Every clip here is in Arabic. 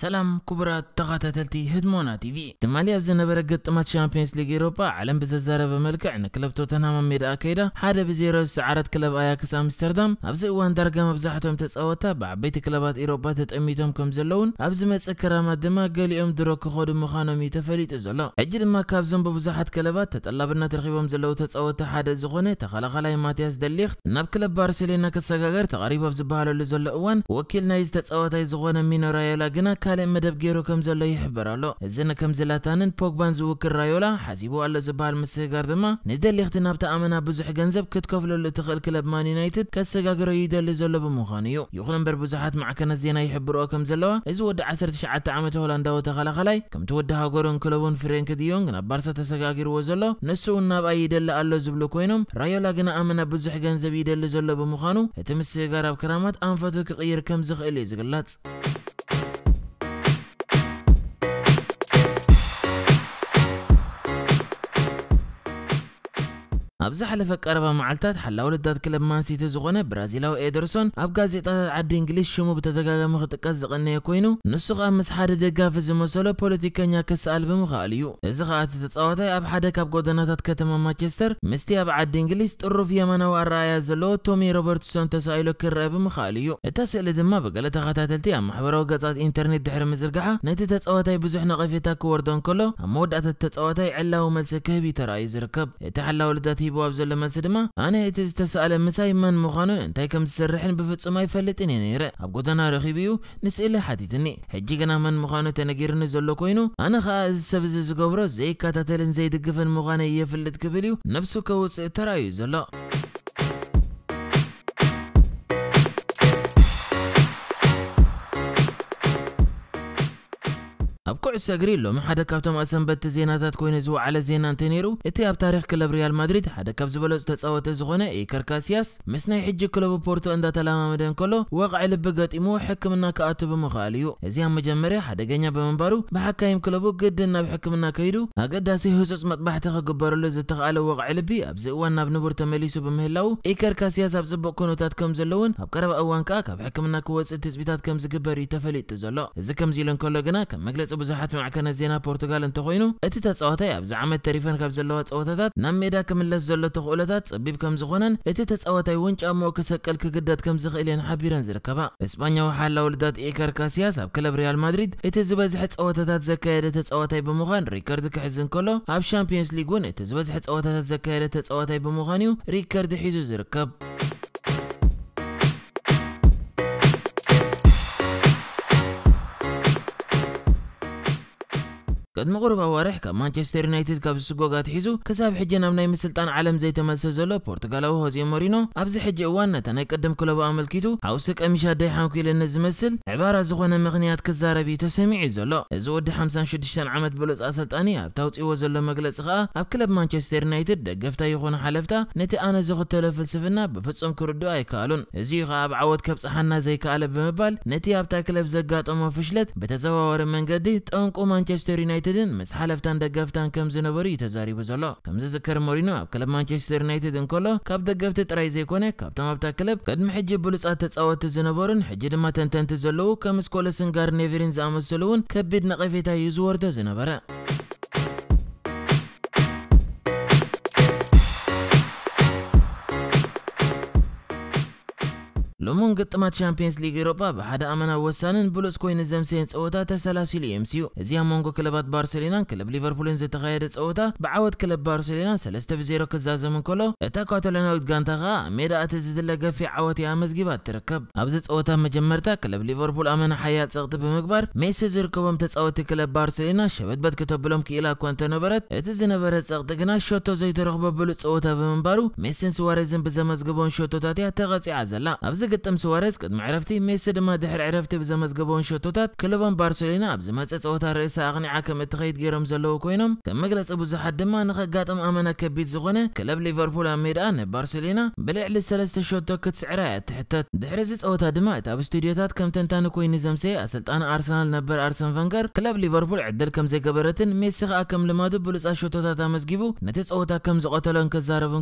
ሰላም ክቡራት ተኸታተልቲ ህድሞና ቲቪ ትማሊ ኣብ ዝነበረ ገጥማት ሻምፒዮንስ ሊግ ኤሮፓ ዓለም ብዘዛረበ መልክዕ ንክለብ ቶተንሃም ኣብ ሜዳ ኣካይዳ ሓደ ብዜሮ ዝሰዓረት ክለብ ኣያክስ ኣምስተርዳም ኣብዚ እዋን ዳርጋ መብዛሕትኦም ተፃወታ ብዓበይቲ ክለባት ኤሮፓ ተጠሚቶም ከም ዘለውን ኣብ ዝመፅእ ክራማት ድማ ገሊኦም ድሮ ክኸዱ ምዃኖም እዩ ተፈሊጡ ዘሎ ሕጂ ድማ ካብዞም ብብዙሓት ክለባት ተጠላብነት ረኺቦም ዘለው ተፃወታ ሓደ ዝኾነ ተኸላኸላይ ማትያስ ደሊኽ ናብ ክለብ ባርሴሎና ክሰጋገር ተቐሪቡ ኣብ ዝበሃለሉ ዘሎ እዋን ወኪል ናይ ዝተፃወታይ ዝኾነ ሚኖ ራዮላ ግና كالي مدب جيرو كم زلو يحبر الو ازن كم زلاتانن بوغبان زوك الرايولا حزيبو الله زبال مسيغار دما ندل يختنا بتأمنا بزوح غنزب كتكوفلو لتخل كلب مان يونايتد كسيغا غرو يدل زلو بمخانيو يخلن بربوزحات معكنا زينا يحبرو كم زلو ازو ود عسر تشعة تعمت هولندا وتغالا خلاي كم تود ها غورون كلبون فرينك ديونغ نبارسة تسيغاغير وزلو نسو ناب اي يدل الله زبلو كوينم رايولا غنا امنا بزوح غنزب ابز حلف قربا معلتات حلاول داد كلب مان سيتي زغنه برازيلاو ايدرسون اب غازيطه عد انجلش شمو بتتغاغم خطقز قنيه كوينو نسق امس حاد دغاف زمسلو بوليتيكانيا كسال بمخاليو از غات تصاوت اب حدا كاب غودناتات كتما مانشستر مستي اب عد انجلش طرو في يمنا ورايا زلو تومي روبرتسون تسايلو كرب مخاليو اتسال دما بغلت غاتاتلتي ام حبرو غزات انترنت دحر مزرقحه نتي تصاوت اي بزحنا قفيتا كوردون كلو امود اتتصاوت اي علاو ملسكه بي ترى يزركب اتحلاول داتي الباب زل ما سدما أنا إتز تسأل مساي من مخانو إنتي كم سرحن بفتص ما يفلتني نيرة أبقدنا رخيبيو نسأل حديثني هجي كنا من مخانو تنقيرن زل كوينو أنا خاز سبز زكبرز إيه كاتا تلن زيد قفن مخانو يفلت قبليو نفسو كوس ترايو زلو ብሰግሪሎ ሓደ ካብቶም ኣሰንበቲ ዜናታት ኮይኑ ዝውዕ ዝወዓለ ዜና እንተ ነይሩ እቲ ኣብ ታሪክ ክለብ ሪያል ማድሪድ ሓደ ካብ ዝበለፁ ተፃወተ ዝኾነ ኢከር ካሲያስ ምስ ናይ ሕጂ ክለቡ ፖርቶ እንዳተለማመደ እንከሎ ወቕዒ ልቢ ገጢሙ ሕክምና ክኣቱ ብምኽኣል እዩ እዚ ኣብ መጀመርያ ሓደገኛ ብምንባሩ ብሓካይም ክለቡ ግድን ናብ ሕክምና ከይዱ ኣገዳሲ ህፁፅ መጥባሕቲ ክግበረሉ ዝተኽኣለ ወቕዒ ልቢ ኣብዚ እዋን ናብ ንቡር ተመሊሱ ብምህላው ኢከር ካሲያስ ኣብ ፅቡቅ ኩነታት ከም ዘለውን ኣብ ቀረባ እዋን ከዓ ካብ ሕክምና ክወፅእ ትፅቢታት ከም ዝግበር እዩ ተፈሊጡ ዘሎ እዚ ከምዚ ኢሉ እንከሎ ግና ከም መግለፂ ብዙሓት ኣትምዓከነ ዜና ፖርቱጋል እንተኮይኑ እቲ ተፃወታ ኣብ ዝዓመት ተሪፈን ካብ ዘለዋ ፀወታታት ናብ ሜዳ ክምለስ ዘሎ ተኽእሎታት ፀቢብ ከም ዝኾነን እቲ ተፃወታይ እውን ጫምኡ ክሰቀል ክግደድ ከም ዝኽእል እየን ሓቢረን ዝርከባ እስጳኛዊ ሓላ ውልዳት ኤከር ካሲያስ ኣብ ክለብ ሪያል ማድሪድ እቲ ዝበዝሐ ፀወታታት ዘካየደ ተፃወታይ ብምዃን ሪከርድ ክሕዝ እንከሎ ኣብ ሻምፒዮንስ ሊግ እውን እቲ ዝበዝሐ ፀወታታት ዘካየደ ተፃወታይ ብምዃን እዩ ሪከርድ ሒዙ ዝርከብ قد مغرب اواريح كاب مانشستر يونايتد كاب سقوقات حيزو كساب حجة نبناي من سلطان عالم زي تمسو زلو بورتغالو هوزي مورينو ابزي حجة اوان نتاني قدم كلوبا عمل كيتو حاوسك اميشا دي حانكي لنز مسل عبارة زغوانا مغنيات كزارة بيتو سميعي زلو ازو ودي حمسان شدشتان عمد بلوز اسلطاني اب تاوتي وزلو مقلس خاء اب كلب مانشستر يونايتد دقفتا يخونا حلفتا نتي انا زغو التولو فلسفنا بفتصم كردو اي كالون ازي خاء اب عود كاب صحنا زي كالب بمبال نتي اب تاكلب زقات امو فشلت بتزوار منقدي تنقو يونايتدن مس حلفتان دقفتان كم زنبري تزاري بزلا كم زكر مورينو كلب مانشستر يونايتد انكلو كاب دقفت تراي زي كونه كاب تمام كلب قد محج بولس ات تصاوت زنبرن حج دما تنتنت زلو كمس كولسن ጋር ኔቨሪን ዝኣመሰሉ እውን ከቢድ ነቐፌታ እዩ ዝወርዶ ዝነበረ لومون قطمة تشامبيونز ليغ يوروبا بحد أمانة وسانن بلوس كوين الزمسين تسوتا تسلاسل إم سيو زيا مونغو كلبات بارسلينا كلب ليفربولين زي تغير تسوتا بعود كلب بارسلينا سلست بزيرو كزازة من كلو إتا كوتلين أوت غانتا غا ميدا أتزيد لغا في عوات يامز جيبات تركب أبز تسوتا مجمرتا كلب ليفربول أمانة حياة تسغط بمكبر ميسي زركوهم تسوتي كلب بارسلينا شبت بد كتب لهم كيلا كوانتا نبرت إتز نبرت تسغط غنا شوتو زي ترغب بلوس أوتا بمنبارو ميسي سواريزن بزمز جبون شوتو تاتي تغطي عزلا أبز قطم سوارز قد معرفتي ميسي دما دحر عرفتي بزا مزقبون شوتوتات كلوبان بارسلينا بزا مزقت صوتا رئيسا اغنعا كم اتخيد جيروم زلو كوينم كم مقلس ابو زحد دما نخي قاتم امنا كبيت زغونة كلب ليفربول اميد ان بارسلينا بلع لسلسة شوتو كتسعرا اتحتت دحر زيت صوتا دما اتاب استوديوتات كم تنتان كوين نزمسي اسلطان ارسنال نبر ارسن فانجر كلب ليفربول عدل كم زي قبرتن ميسي خا كم لمادو بلس اشوتوتا تامزقبو نتيس اوتا كم زغوتا لون كزارب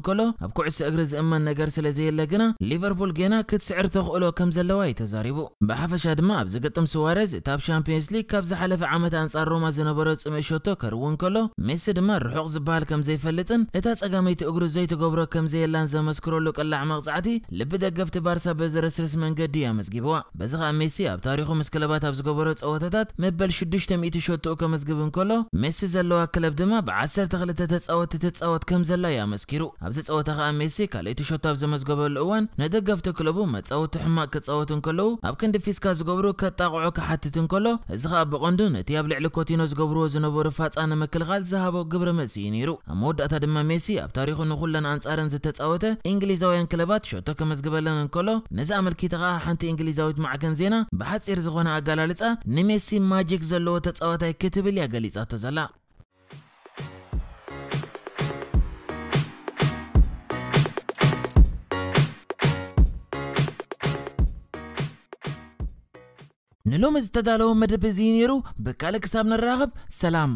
ابكو عسي اغرز اما نجار سلازي اللقنا ليفربول جينا كتسعر ብዕር ተኽእሎ ከም ዘለዋ እዩ ተዛሪቡ ብሓፈሻ ድማ ኣብ ዝገጥም ስዋረዝ እቲ ኣብ ሻምፒዮንስ ሊግ ካብ ዝሓለፈ ዓመት ኣንጻር ሮማ ዝነበሮ ፅምእ ሸቶ ከርውን ከሎ ሜሲ ድማ ርሑቕ ዝበሃል ከም ዘይፈልጥን እታ ፀጋመይቲ እግሩ ዘይትገብሮ ከም ዘየላን ዘመስክረሉ ቅላዕ መቕፃዕቲ ልቢ ደገፍቲ ባርሳ በዘረስርስ መንገዲ ኣመዝጊብዋ በዚ ከዓ ሜሲ ኣብ ታሪኹ ምስ ክለባት ኣብ ዝገበሮ ፀወታታት መበል 600 ሸትኡ ከመዝግብ እንከሎ ሜሲ ዘለዋ ክለብ ድማ ብ12 ተፃወቲ ትፃወት ከም ዘላ እዩ ኣመስኪሩ ኣብዚ ፀወታ ከዓ ሜሲ ካልእ ተሸቶ ኣብ ዘመዝገበሉ እዋን ንደገፍቲ ክለቡ መፀ ክጻወቱ ሕማቅ ክጻወቱ እንከለዉ ኣብ ክንዲ ፊስካ ዝገብሩ ከጣቕዑ ክሓትት እንከሎ እዚ ከዓ ብቐንዱ ነቲ ኣብ ልዕሊ ኮቲኖ ዝገብርዎ ዝነበሩ ፋፃ ንምክልኻል ዝሃቦ ግብረ መልሲ እዩ ነይሩ ኣብ መወዳእታ ድማ ሜሲ ኣብ ታሪኹ ንኹለን ኣንጻርን ዝተጻወተ እንግሊዛውያን ክለባት ሸቶ ከመዝግበለን እንከሎ ነዚ ኣመልኪት ከዓ ሓንቲ እንግሊዛዊት ማዕከን ዜና ብሓፂር ዝኾነ ኣገላልፃ ንሜሲ ማጂክ ዘለዎ ተጻዋታይ ክትብል እያ ገሊጻቶ ዘላ ንሎሚ ዝተዳለወ መደብ እዚ ነይሩ ብካልእ ክሳብ ንራኸብ ሰላም